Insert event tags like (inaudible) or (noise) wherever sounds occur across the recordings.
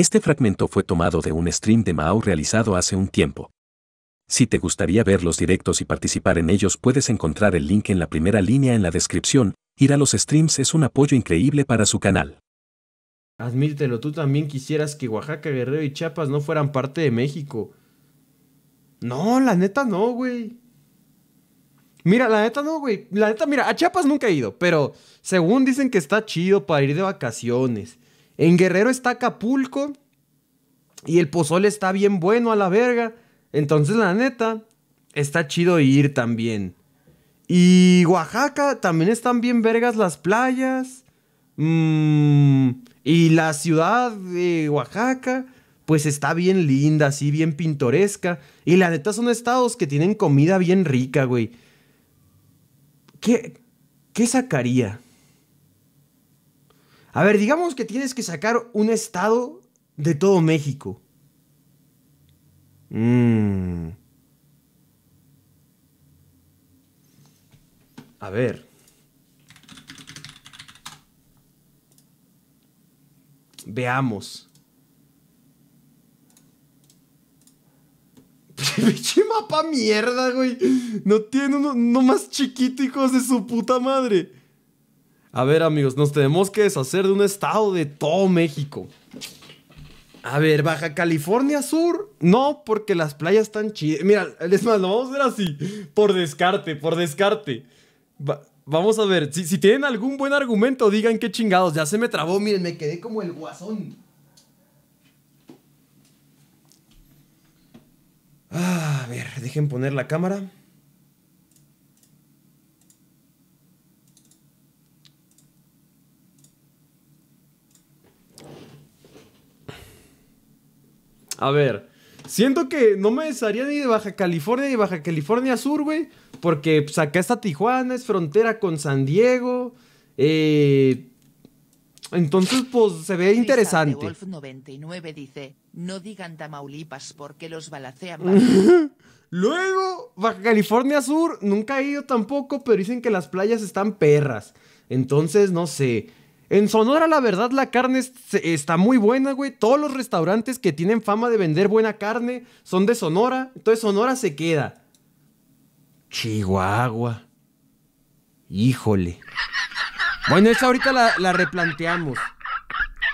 Este fragmento fue tomado de un stream de Mao realizado hace un tiempo. Si te gustaría ver los directos y participar en ellos puedes encontrar el link en la primera línea en la descripción, ir a los streams es un apoyo increíble para su canal. Admírtelo, tú también quisieras que Oaxaca, Guerrero y Chiapas no fueran parte de México. No, la neta no, güey. Mira, la neta no, güey. La neta, mira, a Chiapas nunca he ido, pero según dicen que está chido para ir de vacaciones. En Guerrero está Acapulco. Y el pozole está bien bueno a la verga. Entonces, la neta, está chido ir también. Y Oaxaca, también están bien vergas las playas. Mm, y la ciudad de Oaxaca, pues está bien linda, así bien pintoresca. Y la neta son estados que tienen comida bien rica, güey. ¿Qué, qué sacaría? A ver, digamos que tienes que sacar un estado de todo México. Mmm A ver. Veamos. ¿Qué (laughs) mapa mierda, güey. No tiene uno, uno más chiquito, hijos de su puta madre. A ver, amigos, nos tenemos que deshacer de un estado de todo México. A ver, Baja California Sur. No, porque las playas están chidas. Mira, es más, lo vamos a ver así. Por descarte, por descarte. vamos a ver. Si, tienen algún buen argumento, digan qué chingados. Ya se me trabó. Miren, me quedé como el guasón. Ah, a ver, dejen poner la cámara. A ver, siento que no me desharía ni de Baja California ni Baja California Sur, güey. Porque pues, acá está Tijuana, es frontera con San Diego. Eh, entonces, pues se ve interesante. Wolf 99 dice, no digan Tamaulipas porque los balacean. (laughs) Luego, Baja California Sur, nunca he ido tampoco, pero dicen que las playas están perras. Entonces, no sé. En Sonora, la verdad, la carne está muy buena, güey. Todos los restaurantes que tienen fama de vender buena carne son de Sonora. Entonces Sonora se queda. Chihuahua. Híjole. Bueno, esa ahorita la, replanteamos.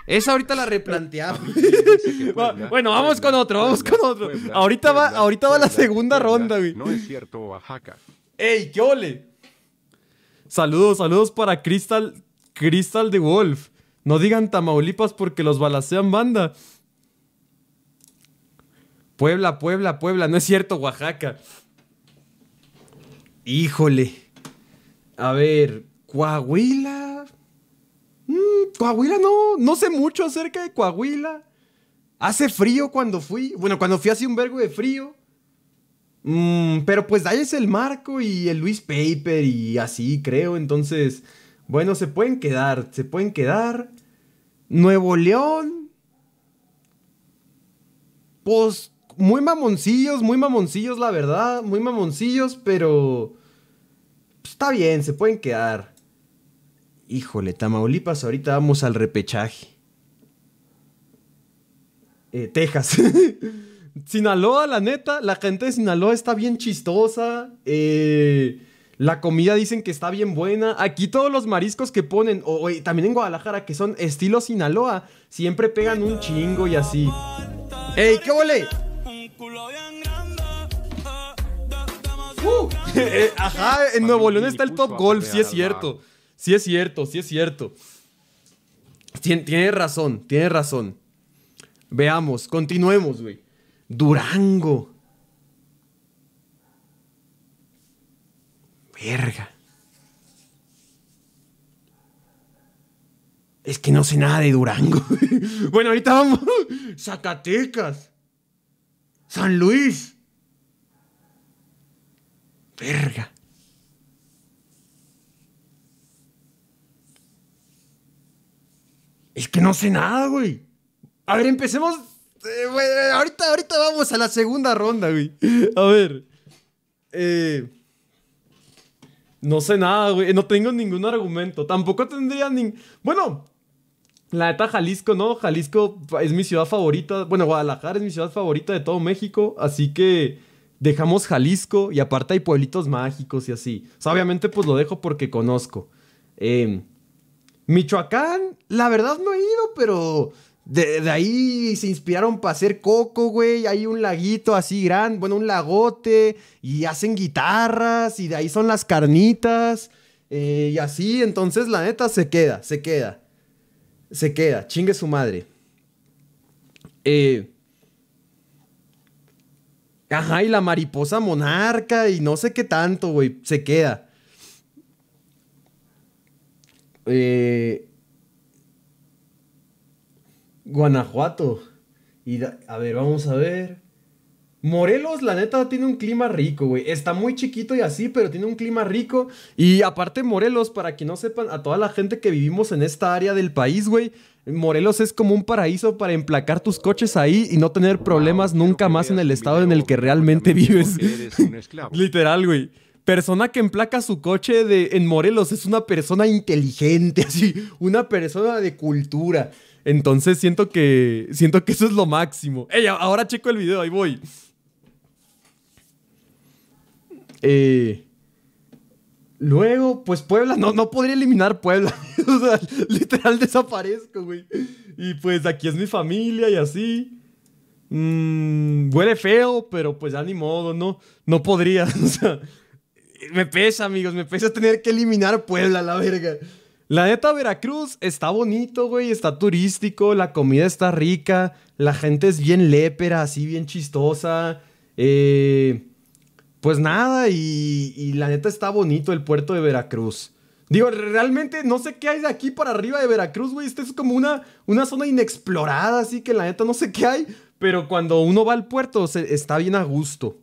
Esa ahorita la replanteamos. Ah, (laughs) bueno, vamos con otro, vamos con otro. ahorita va, ahorita va la segunda ronda, güey. No es cierto, Oaxaca. ¡Ey, qué Saludos, saludos para Crystal Cristal de Wolf. No digan Tamaulipas porque los balacean banda. Puebla, Puebla, Puebla. No es cierto, Oaxaca. Híjole. A ver, Coahuila. Mm, Coahuila no, no sé mucho acerca de Coahuila. Hace frío cuando fui. Bueno, cuando fui hace un vergo de frío. Mm, pero pues ahí es el Marco y el Luis Paper y así, creo. Entonces, bueno, se pueden quedar, se pueden quedar. Nuevo León. Pues muy mamoncillos, muy mamoncillos, la verdad, muy mamoncillos, pero pues, está bien, se pueden quedar. Híjole, Tamaulipas, ahorita vamos al repechaje. Eh, Texas. (laughs) Sinaloa, la neta, la gente de Sinaloa está bien chistosa. Eh, la comida dicen que está bien buena. Aquí todos los mariscos que ponen, o, también en Guadalajara, que son estilo Sinaloa, siempre pegan un chingo y así. ¡Ey, qué vole! Uh, (laughs) eh, ajá, en Nuevo León está el Top Golf, sí es cierto. Sí es cierto, sí es cierto. tiene razón, tiene razón. Veamos, continuemos, güey. Durango. Verga. Es que no sé nada de Durango. (laughs) bueno, ahorita vamos. Zacatecas. San Luis. Verga. Es que no sé nada, güey. A ver, empecemos. Eh, ahorita, ahorita vamos a la segunda ronda, güey. A ver. Eh, no sé nada, güey. No tengo ningún argumento. Tampoco tendría ni... Bueno, la neta, Jalisco, ¿no? Jalisco es mi ciudad favorita. Bueno, Guadalajara es mi ciudad favorita de todo México. Así que dejamos Jalisco y aparte hay pueblitos mágicos y así. O sea, obviamente pues lo dejo porque conozco. Em, Michoacán, la verdad no he ido, pero de, ahí se inspiraron para hacer coco, güey. Hay un laguito así grande, bueno, un lagote. Y hacen guitarras. Y de ahí son las carnitas. Eh, y así, entonces la neta se queda, se queda. Se queda, chingue su madre. Eh, ajá, y la mariposa monarca y no sé qué tanto, güey. Se queda. Eh, Guanajuato. Y a ver, vamos a ver. Morelos, la neta, tiene un clima rico, güey. Está muy chiquito y así, pero tiene un clima rico. Y aparte, Morelos, para que no sepan, a toda la gente que vivimos en esta área del país, güey, Morelos es como un paraíso para emplacar tus coches ahí y no tener problemas nunca más en el estado en el que realmente vives. Eres un esclavo. (laughs) Literal, güey persona que emplaca su coche de, en Morelos es una persona inteligente, (laughs) así, una persona de cultura. Entonces siento que siento que eso es lo máximo. Ey, ahora checo el video, ahí voy. Eh, luego, pues Puebla, no, no podría eliminar Puebla. (laughs) o sea, literal desaparezco, güey. Y pues aquí es mi familia y así. Mm, huele feo, pero pues ya ni modo, no, no podría. (laughs) o sea, me pesa, amigos, me pesa tener que eliminar Puebla, la verga. La neta, Veracruz está bonito, güey, está turístico, la comida está rica, la gente es bien lépera, así bien chistosa. Eh, pues nada, y, la neta está bonito el puerto de Veracruz. Digo, realmente no sé qué hay de aquí para arriba de Veracruz, güey. Esta es como una, una zona inexplorada, así que la neta no sé qué hay. Pero cuando uno va al puerto, se, está bien a gusto.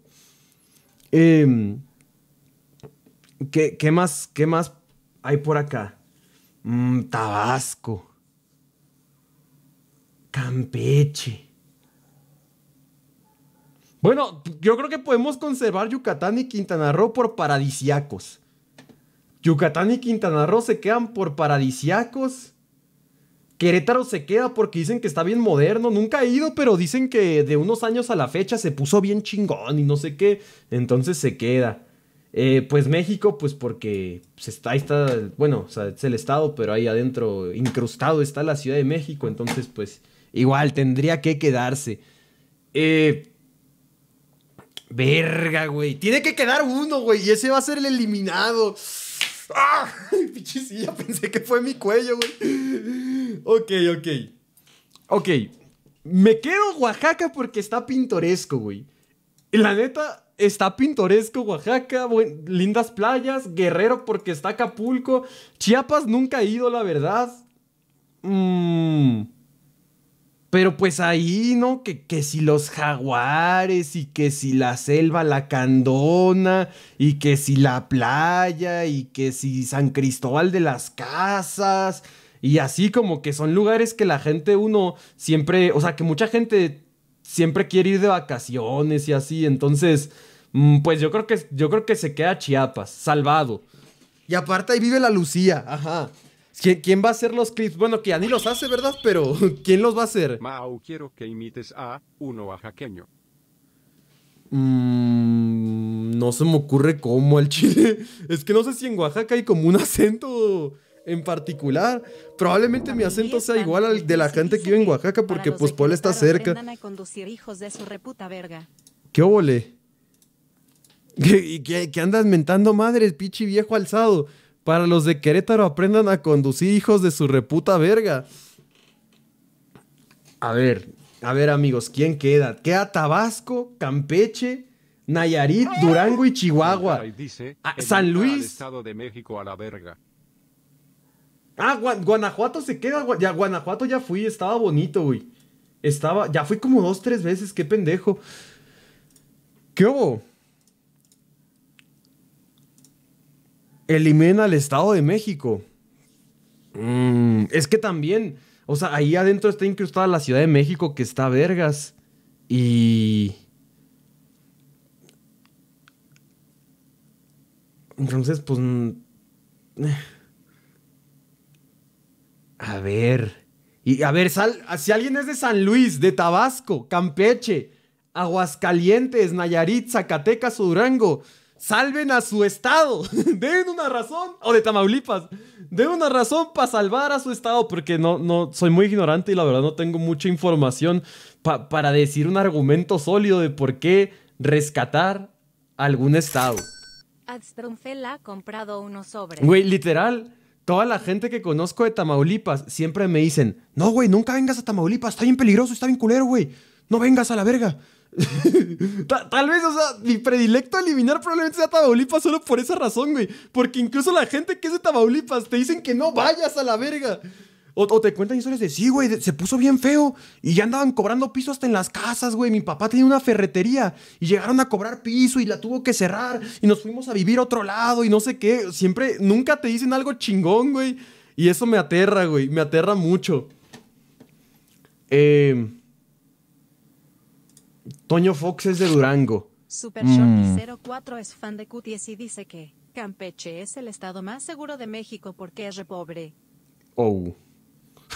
Em, ¿qué, ¿Qué más? ¿Qué más hay por acá? Mm, Tabasco. Campeche. Bueno, yo creo que podemos conservar Yucatán y Quintana Roo por paradisiacos. Yucatán y Quintana Roo se quedan por paradisiacos. Querétaro se queda porque dicen que está bien moderno. Nunca he ido, pero dicen que de unos años a la fecha se puso bien chingón y no sé qué. Entonces se queda. Eh, pues México, pues porque se está, ahí está, bueno, es el estado, pero ahí adentro incrustado está la Ciudad de México, entonces pues igual tendría que quedarse. Eh, verga, güey. Tiene que quedar uno, güey, y ese va a ser el eliminado. ¡Ah! (laughs) pensé que fue mi cuello, güey. Ok, ok. Ok. Me quedo Oaxaca porque está pintoresco, güey la neta, está pintoresco Oaxaca, lindas playas, Guerrero porque está Acapulco. Chiapas nunca ha ido, la verdad. Mm. Pero pues ahí, ¿no? Que, que, si los jaguares y que si la selva, la candona y que si la playa y que si San Cristóbal de las Casas y así como que son lugares que la gente uno siempre, o sea, que mucha gente siempre quiere ir de vacaciones y así. Entonces, mm, pues yo creo que, yo creo que se queda Chiapas, salvado. Y aparte ahí vive la Lucía, ajá. ¿Quién va a hacer los clips? Bueno, que ya ni los hace, ¿verdad? Pero, (laughs) ¿quién los va a hacer? Mau, quiero que imites a uno oaxaqueño. Mm, no se me ocurre cómo al chile. (laughs) Es que no sé si en Oaxaca hay como un acento en particular. Probablemente mi acento sea igual al de la gente que vive en Oaxaca porque pues Paul está cerca. ¿Qué óvole? (laughs) ¿Qué, qué, qué andas mentando madres, pichi viejo alzado? Para los de Querétaro aprendan a conducir hijos de su reputa verga. A ver, a ver amigos, ¿quién queda? Queda Tabasco, Campeche, Nayarit, Durango y Chihuahua. Ah, San Luis. de México a la verga. Ah, Guanajuato se queda. Ya, Guanajuato ya fui, estaba bonito, güey. Estaba, ya fui como dos, tres veces, qué pendejo. ¿Qué hubo? Elimina al Estado de México. Mm, es que también, o sea, ahí adentro está incrustada la Ciudad de México que está vergas. Y... Entonces, pues... Eh, a ver. Y a ver, si alguien es de San Luis, de Tabasco, Campeche, Aguascalientes, Nayarit, Zacatecas o Durango, salven a su estado. (laughs) Den una razón. O de Tamaulipas. Den una razón para salvar a su estado. Porque no, no, soy muy ignorante y la verdad no tengo mucha información para decir un argumento sólido de por qué rescatar algún estado. ha comprado unos sobres. Güey, literal toda la gente que conozco de Tamaulipas siempre me dicen, no, güey, nunca vengas a Tamaulipas, está bien peligroso, está bien culero, güey. No vengas a la verga. (laughs) tal, vez, o sea, mi predilecto a eliminar probablemente sea Tamaulipas solo por esa razón, güey. Porque incluso la gente que es de Tamaulipas te dicen que no vayas a la verga. O, te cuentan historias de, sí, güey, se puso bien feo y ya andaban cobrando piso hasta en las casas, güey. Mi papá tenía una ferretería y llegaron a cobrar piso y la tuvo que cerrar y nos fuimos a vivir a otro lado y no sé qué. Siempre, nunca te dicen algo chingón, güey. Y eso me aterra, güey, me aterra mucho. Em, Toño Fox es de Durango. Super 04 mm. es fan de Cuties y dice que Campeche es el estado más seguro de México porque es re pobre. Oh.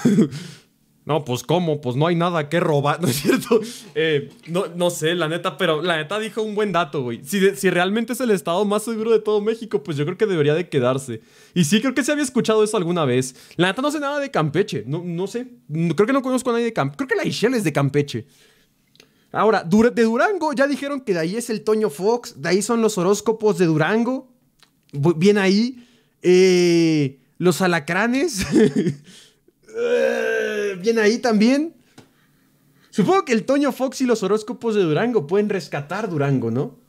(laughs) no, pues cómo, pues no hay nada que robar, (laughs) ¿no es cierto? Eh, no, no sé, la neta, pero la neta dijo un buen dato, güey. Si, realmente es el estado más seguro de todo México, pues yo creo que debería de quedarse. Y sí, creo que se había escuchado eso alguna vez. La neta no sé nada de Campeche, no, no sé. Creo que no conozco a nadie de Campeche. Creo que la Ishel es de Campeche. Ahora, de Durango ya dijeron que de ahí es el Toño Fox, de ahí son los horóscopos de Durango. Bien ahí. Eh, los alacranes. (laughs) Eh, ¿Viene bien ahí también. Supongo que el Toño Fox y los horóscopos de Durango pueden rescatar Durango, ¿no?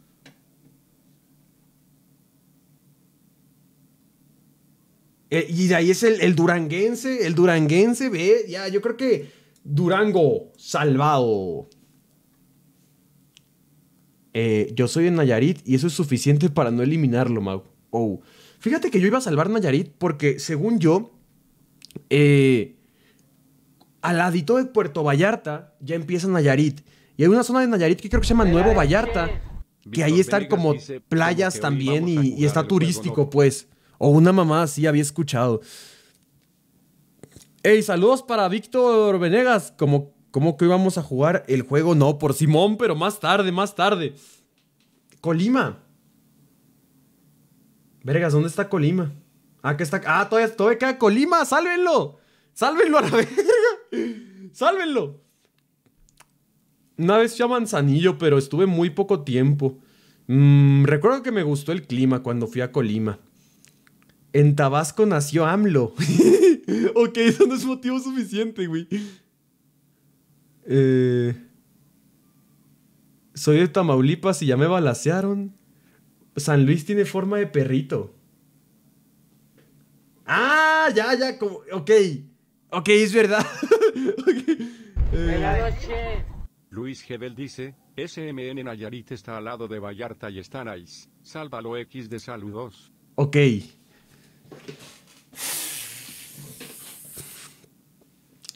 Eh, y de ahí es el, duranguense, el duranguense, ve, ya, yo creo que Durango, salvado. Eh, yo soy en Nayarit y eso es suficiente para no eliminarlo, Mau. Oh. Fíjate que yo iba a salvar Nayarit porque, según yo, al ladito de Puerto Vallarta ya empieza Nayarit. Y hay una zona de Nayarit que creo que se llama Nuevo Vallarta, que ahí están como playas también y, está turístico, pues. O una mamá así, había escuchado. Ey saludos para Víctor Venegas. Como, como que íbamos a jugar el juego, no, por Simón, pero más tarde, más tarde. Colima. Vergas, ¿dónde está Colima? Ah, que está. Ah, todavía, todavía queda Colima, sálvenlo. Sálvenlo a la (laughs) vez! ¡Sálvenlo! Una vez fui a Manzanillo, pero estuve muy poco tiempo. Mm, recuerdo que me gustó el clima cuando fui a Colima. En Tabasco nació AMLO. (laughs) ok, eso no es motivo suficiente, güey. Eh, soy de Tamaulipas y ya me balasearon. San Luis tiene forma de perrito. Ah, ya, ya, como, ok. Ok, es verdad. (laughs) Buenas eh, noches. Luis Gebel dice, SMN Nayarit está al lado de Vallarta y está nice. Sálvalo X de saludos. Ok.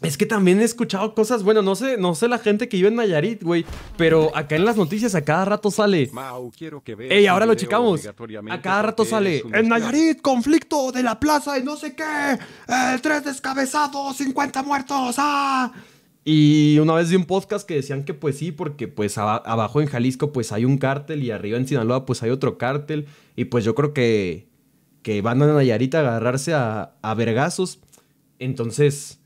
Es que también he escuchado cosas, bueno, no sé, no sé la gente que vive en Nayarit, güey, pero acá en las noticias a cada rato sale. Mau, quiero que veas Ey, ahora lo checamos. A cada rato sale. En Nayarit, conflicto de la plaza y no sé qué. ¡El eh, tres descabezados, 50 muertos. Ah. Y una vez vi un podcast que decían que pues sí, porque pues abajo en Jalisco pues hay un cártel y arriba en Sinaloa pues hay otro cártel. Y pues yo creo que, que van a Nayarit a agarrarse a, a vergazos. Entonces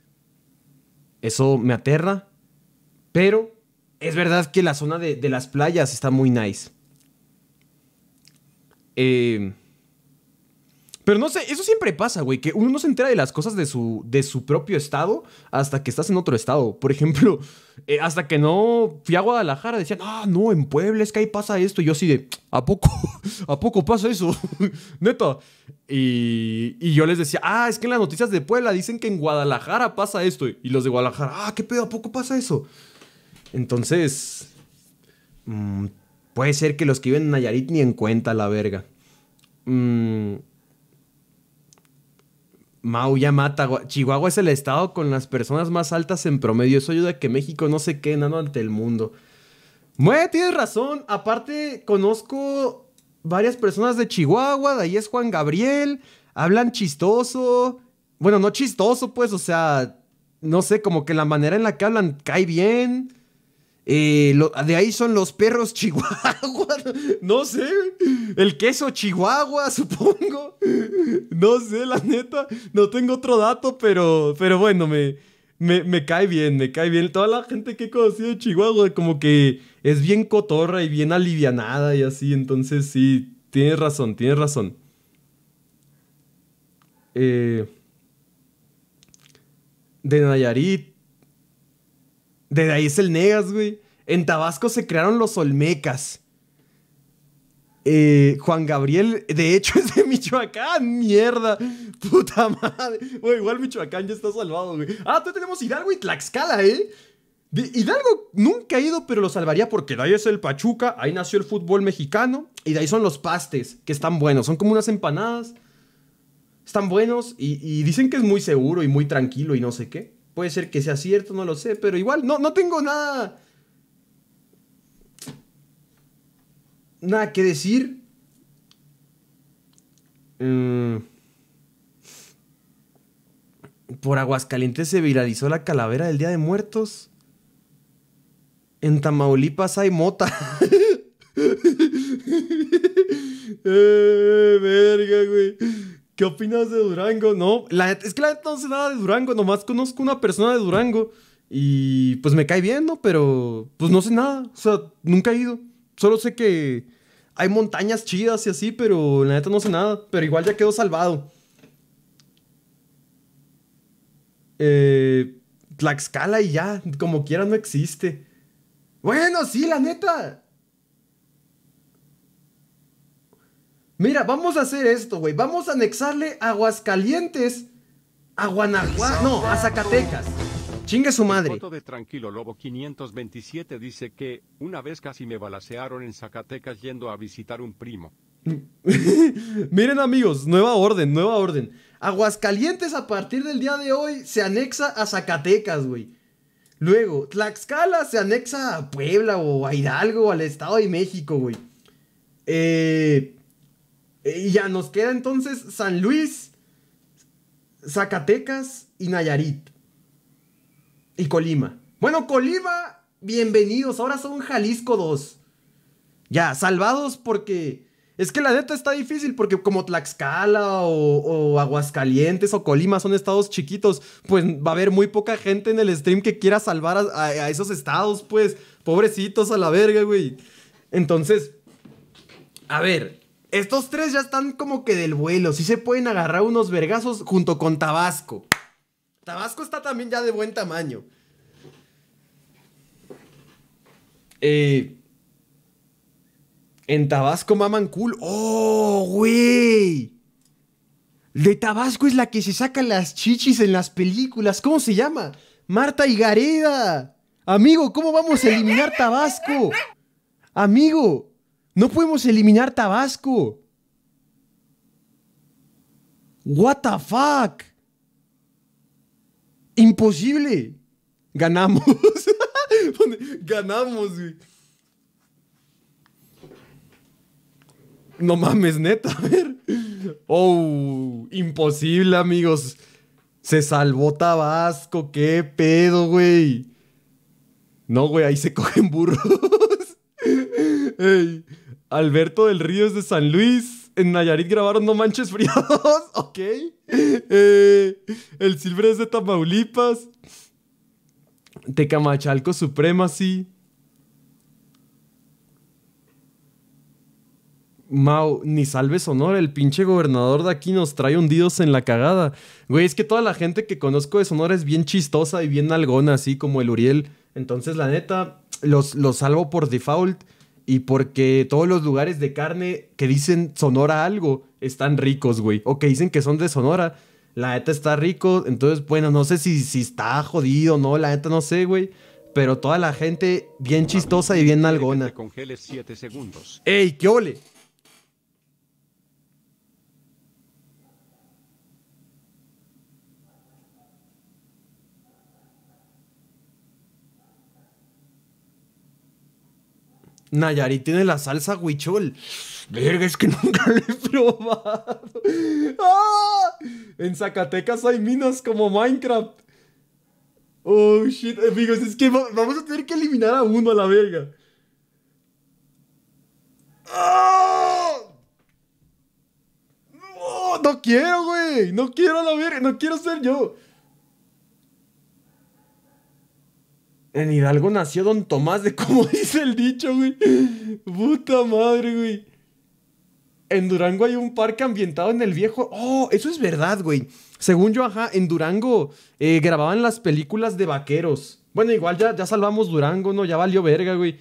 eso me aterra, pero es verdad que la zona de, las playas está muy nice. Eh, pero no sé, eso siempre pasa, güey, que uno no se entera de las cosas de su, de su propio estado hasta que estás en otro estado. Por ejemplo, (laughs) eh, hasta que no fui a Guadalajara, decían, ah, no, en Puebla es que ahí pasa esto. Y yo así de, ¿a poco? (laughs) ¿A poco pasa eso? (laughs) Neta. Y, y, yo les decía, ah, es que en las noticias de Puebla dicen que en Guadalajara pasa esto. Y los de Guadalajara, ah, ¿qué pedo? ¿A poco pasa eso? Entonces, mm, puede ser que los que viven en Nayarit ni en cuenta la verga. Mmm Mau ya mata. Chihuahua es el estado con las personas más altas en promedio. Eso ayuda a que México no se quede enano ante el mundo. Mue, tienes razón. Aparte, conozco varias personas de Chihuahua. De ahí es Juan Gabriel. Hablan chistoso. Bueno, no chistoso, pues, o sea, no sé, como que la manera en la que hablan cae bien. Eh, de ahí son los perros chihuahua. (laughs) No sé. El queso chihuahua, (laughs) supongo. No sé, la neta. No tengo otro dato, pero, pero bueno, me, me, me cae bien, me cae bien. Toda la gente que he conocido de Chihuahua, como que es bien cotorra y bien alivianada y así. Entonces, sí, tienes razón, tienes razón. Eh, de Nayarit de ahí es el Negas, güey. En Tabasco se crearon los Olmecas. Eh, Juan Gabriel, de hecho, (laughs) es de Michoacán, mierda. Puta madre. igual Michoacán ya está salvado, güey. Ah, tú tenemos Hidalgo y Tlaxcala, ¿eh? Hidalgo nunca ha ido, pero lo salvaría porque de ahí es el Pachuca, ahí nació el fútbol mexicano y de ahí son los pastes, que están buenos. Son como unas empanadas. Están buenos y dicen que es muy seguro y muy tranquilo y no sé qué. Puede ser que sea cierto, no lo sé, pero igual, no, no tengo nada. Nada que decir. Mm. Por Aguascalientes se viralizó la calavera del Día de Muertos. En Tamaulipas hay mota. (laughs) Eh, verga, güey. ¿Qué opinas de Durango? No, la, es que la neta no sé nada de Durango, nomás conozco una persona de Durango y pues me cae bien, ¿no? Pero pues no sé nada, o sea, nunca he ido. Solo sé que hay montañas chidas y así, pero la neta no sé nada. Pero igual ya quedo salvado. Eh, Tlaxcala y ya, como quiera no existe. Bueno, sí, la neta. Mira, vamos a hacer esto, güey. Vamos a anexarle Aguascalientes, a Guanajuato, no, a Zacatecas. Chingue su madre. Foto de Tranquilo Lobo 527 dice que una vez casi me balacearon en Zacatecas yendo a visitar un primo. (laughs) Miren amigos, nueva orden, nueva orden. Aguascalientes a partir del día de hoy se anexa a Zacatecas, güey. Luego, Tlaxcala se anexa a Puebla o a Hidalgo o al Estado de México, güey. Eh, eh, y ya nos queda entonces San Luis, Zacatecas y Nayarit. Y Colima. Bueno, Colima, bienvenidos. Ahora son Jalisco 2. Ya, salvados porque... Es que la neta está difícil porque como Tlaxcala o, Aguascalientes o Colima son estados chiquitos, pues va a haber muy poca gente en el stream que quiera salvar a esos estados, pues pobrecitos a la verga, güey. Entonces, a ver, estos tres ya están como que del vuelo. Si se pueden agarrar unos vergazos junto con Tabasco. Tabasco está también ya de buen tamaño. Eh, en Tabasco maman cool. ¡Oh, güey! De Tabasco es la que se saca las chichis en las películas. ¿Cómo se llama? Marta Higareda. Amigo, ¿cómo vamos a eliminar Tabasco? Amigo, no podemos eliminar Tabasco. What the fuck? Imposible. Ganamos. (laughs) Ganamos, güey. No mames, neta, a ver. Oh, imposible, amigos. Se salvó Tabasco, qué pedo, güey. No, güey, ahí se (laughs) cogen burros. Ey. Alberto del Río es de San Luis. En Nayarit grabaron No Manches Fríos (laughs) ok. Eh, el Silver es de Tamaulipas. Tecamachalco Supremacy. Mau, ni salve Sonora, el pinche gobernador de aquí nos trae hundidos en la cagada. Güey, es que toda la gente que conozco de Sonora es bien chistosa y bien algona, así como el Uriel. Entonces, la neta, los, los salvo por default y porque todos los lugares de carne que dicen Sonora algo están ricos, güey. O que dicen que son de Sonora. La neta está rico. Entonces, bueno, no sé si, si está jodido o no. La neta no sé, güey. Pero toda la gente bien chistosa y bien nalgona. ¡Ey, qué ole! Nayari tiene la salsa huichol. Verga, es que (laughs) nunca lo he probado. ¡Ah! En Zacatecas hay minas como Minecraft. Oh shit, eh, amigos, es que vamos a tener que eliminar a uno a la verga. ¡Ah! No, no quiero, güey. No quiero a la verga. No quiero ser yo. En Hidalgo nació Don Tomás, de cómo (laughs) dice el dicho, güey. Puta madre, güey. En Durango hay un parque ambientado en el viejo. Oh, eso es verdad, güey. Según yo, ajá, en Durango eh, grababan las películas de vaqueros. Bueno, igual ya, ya salvamos Durango, ¿no? Ya valió verga, güey.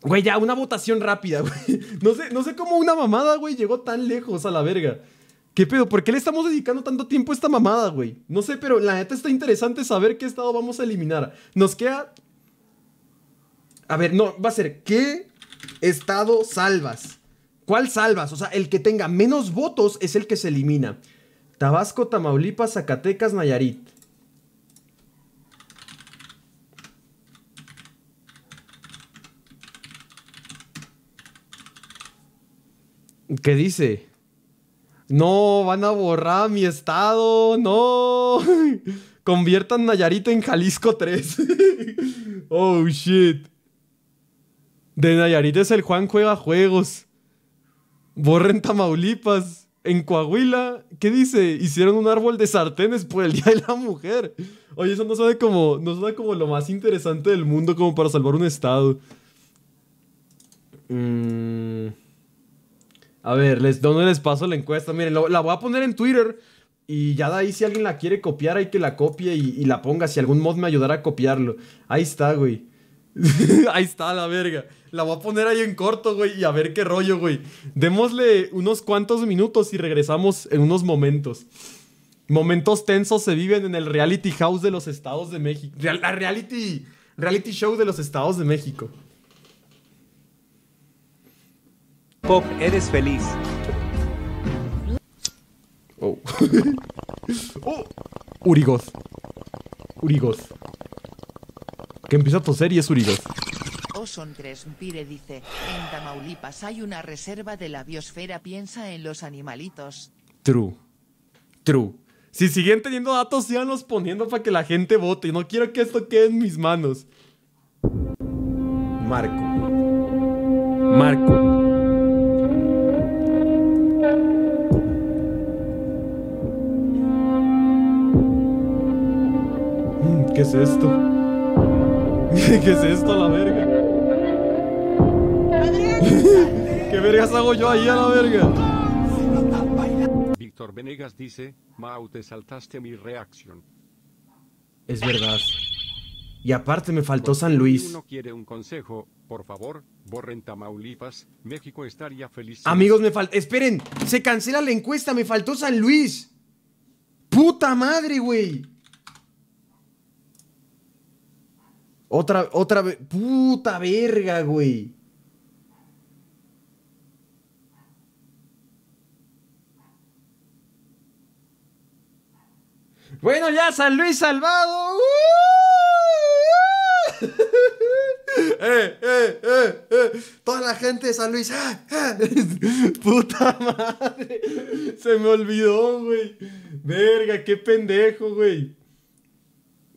Güey, ya, una votación rápida, (laughs) güey. No sé, no sé cómo una mamada, güey, llegó tan lejos a la verga. ¿Qué pedo? ¿Por qué le estamos dedicando tanto tiempo a esta mamada, güey? No sé, pero la neta está interesante saber qué estado vamos a eliminar. Nos queda. A ver, no, va a ser ¿qué estado salvas? ¿Cuál salvas? O sea, el que tenga menos votos es el que se elimina. Tabasco, Tamaulipas, Zacatecas, Nayarit. ¿Qué dice? No, van a borrar mi estado. No. (laughs) Conviertan Nayarit en Jalisco 3. (laughs) oh, shit. De Nayarit es el Juan juega juegos. Borren Tamaulipas. En Coahuila, ¿qué dice? Hicieron un árbol de sartenes por el Día de la Mujer. Oye, eso no sabe como, no suena como lo más interesante del mundo como para salvar un estado. Mmm... A ver, les, ¿dónde les paso la encuesta? Miren, la voy a poner en Twitter. Y ya de ahí, si alguien la quiere copiar, hay que la copie y, la ponga. Si algún mod me ayudara a copiarlo. Ahí está, güey. (laughs) ahí está, la verga. La voy a poner ahí en corto, güey. Y a ver qué rollo, güey. Démosle unos cuantos minutos y regresamos en unos momentos. Momentos tensos se viven en el reality house de los estados de México. la reality, reality show de los estados de México. Pop, eres feliz. Oh. urigos, (laughs) oh. urigos, Que empieza a toser y es Urigoz. tres, Pire dice, en Tamaulipas hay una reserva de la biosfera, piensa en los animalitos. True. True. Si siguen teniendo datos, los poniendo para que la gente vote. y No quiero que esto quede en mis manos. Marco. Marco. ¿Qué es esto? (laughs) ¿Qué es esto, la verga? ¿Qué vergas hago yo ahí a la verga? Víctor Venegas dice, Mau, te saltaste mi reacción. Es verdad. Y aparte me faltó San Luis. uno quiere un consejo, por favor, borren Tamaulipas, México estaría feliz. Amigos, me falta... Esperen, se cancela la encuesta, me faltó San Luis. Puta madre, güey. Otra, otra vez. Puta verga, güey. Bueno, ya San Luis salvado. (laughs) eh, eh, eh, eh. Toda la gente de San Luis. Ah, ah. (laughs) Puta madre. Se me olvidó, güey. Verga, qué pendejo, güey.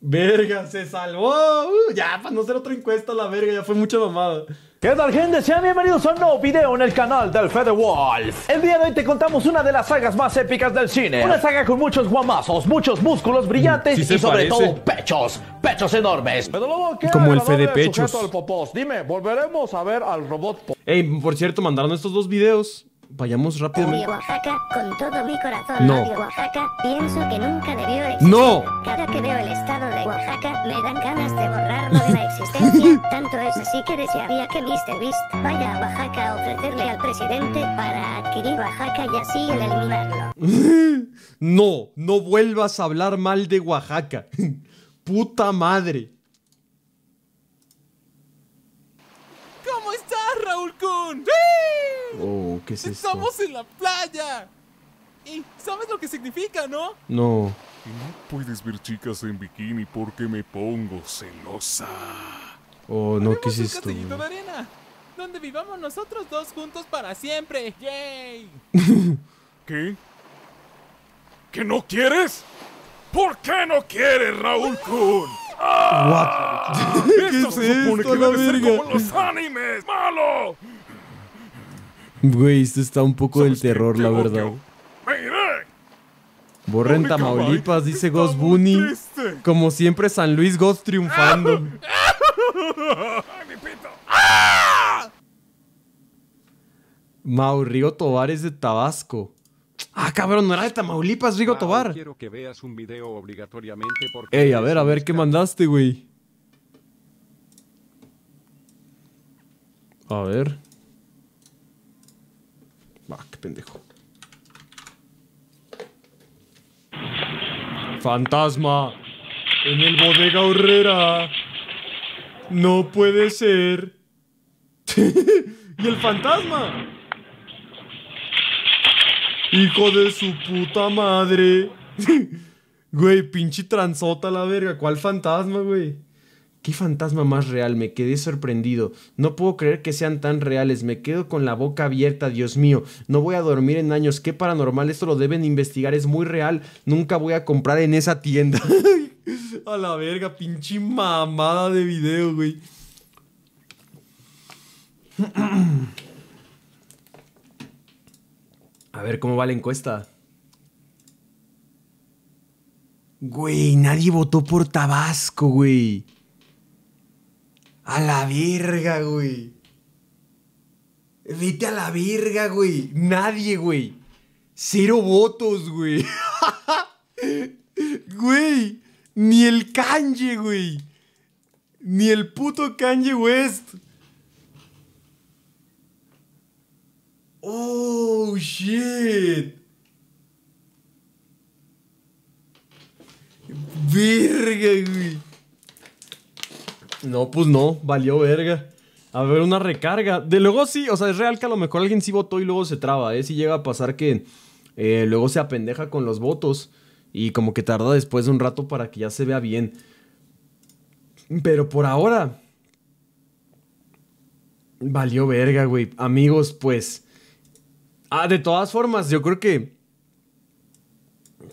Verga, se salvó. Uh, ya, para no hacer otra encuesta, la verga, ya fue mucho mamada. ¿Qué tal gente? Sean bienvenidos a un nuevo video en el canal del Fede Wolf. El día de hoy te contamos una de las sagas más épicas del cine. Una saga con muchos guamazos, muchos músculos brillantes mm, y sobre todo pechos. Pechos enormes. Pero Como el Fede Pechos. Dime, volveremos a ver al robot. Ey, por cierto, mandaron estos dos videos vayamos rápido Oaxaca, con todo mi corazón. No. Oaxaca, pienso que nunca debió existir. ¡No! Cada que veo el estado de Oaxaca, me dan ganas de borrarlo de la existencia. (laughs) Tanto es así que desearía que Mr. Beast vaya a Oaxaca a ofrecerle al presidente para adquirir Oaxaca y así eliminarlo. (laughs) no, no vuelvas a hablar mal de Oaxaca. (laughs) Puta madre. ¿Cómo estás, Raúl Kun? ¡Sí! Oh, ¿qué es ¡Estamos en la playa! Y sabes lo que significa, ¿no? No. no puedes ver chicas en bikini porque me pongo celosa. Oh, no, ¿qué es un castellito de arena, donde vivamos nosotros dos juntos para siempre. ¡Yay! (laughs) ¿Qué? ¿Que no quieres? ¿Por qué no quieres, Raúl Kun? What? Ah, (laughs) ¿Qué esto es se supone que debe ser como los animes. ¡Malo! Güey, esto está un poco del terror, la verdad. Borren Tamaulipas, dice Ghost Bunny. Como siempre, San Luis Ghost triunfando. (laughs) ¡Ah! Mau, Rigo Tobar es de Tabasco. Ah, cabrón, no era de Tamaulipas, Rigo Tobar. Quiero un obligatoriamente Ey, a ver, a ver qué mandaste, güey. A ver pendejo. Fantasma. En el bodega horrera. No puede ser. (laughs) y el fantasma. Hijo de su puta madre. (laughs) güey, pinche transota la verga. ¿Cuál fantasma, güey? ¿Qué fantasma más real? Me quedé sorprendido. No puedo creer que sean tan reales. Me quedo con la boca abierta, Dios mío. No voy a dormir en años. Qué paranormal. Esto lo deben investigar. Es muy real. Nunca voy a comprar en esa tienda. (laughs) a la verga, pinche mamada de video, güey. (clears throat) A ver cómo va la encuesta. Güey, nadie votó por Tabasco, güey. A la verga, güey. Vete a la verga, güey. Nadie, güey. Cero votos, güey. (laughs) güey. Ni el Kanye, güey. Ni el puto Kanye West. Oh, shit. Verga, güey. No, pues no, valió verga. A ver, una recarga. De luego sí, o sea, es real que a lo mejor alguien sí votó y luego se traba, ¿eh? Si llega a pasar que eh, luego se apendeja con los votos y como que tarda después de un rato para que ya se vea bien. Pero por ahora... Valió verga, güey. Amigos, pues... Ah, de todas formas, yo creo que...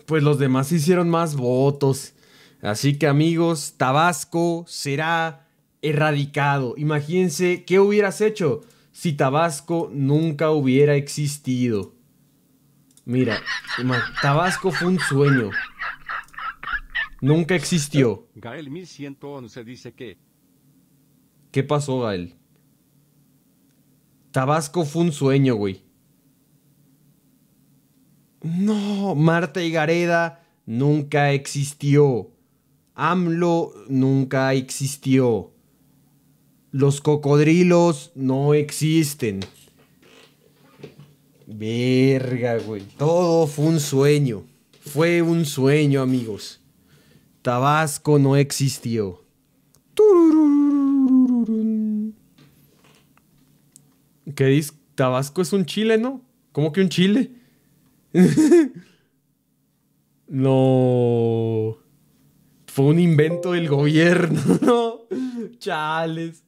Pues los demás hicieron más votos. Así que amigos, Tabasco será erradicado. Imagínense qué hubieras hecho si Tabasco nunca hubiera existido. Mira, Tabasco fue un sueño. Nunca existió. Gael 1111 dice que... ¿Qué pasó, Gael? Tabasco fue un sueño, güey. No, Marta y Gareda nunca existió. AMLO nunca existió. Los cocodrilos no existen. Verga, güey. Todo fue un sueño. Fue un sueño, amigos. Tabasco no existió. ¿Qué dices? Tabasco es un chile, ¿no? ¿Cómo que un chile? no. Fue un invento del gobierno, ¿no? Chales.